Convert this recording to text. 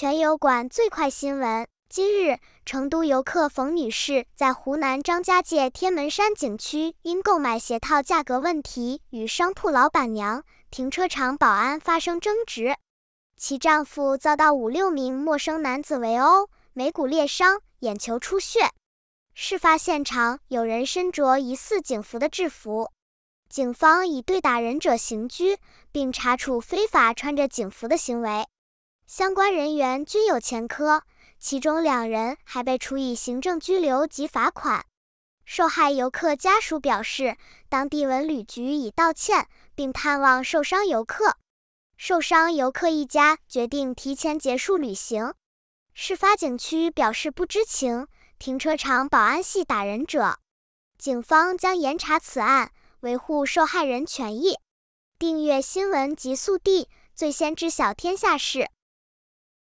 全游馆最快新闻：今日，成都游客冯女士在湖南张家界天门山景区，因购买鞋套价格问题与商铺老板娘、停车场保安发生争执，其丈夫遭到五六名陌生男子围殴，眉骨裂伤，眼球出血。事发现场有人身着疑似警服的制服，警方已对打人者刑拘，并查处非法穿着警服的行为。相关人员均有前科，其中两人还被处以行政拘留及罚款。受害游客家属表示，当地文旅局已道歉，并探望受伤游客。受伤游客一家决定提前结束旅行。事发景区表示不知情，停车场保安系打人者。警方将严查此案，维护受害人权益。订阅新闻极速递，最先知晓天下事。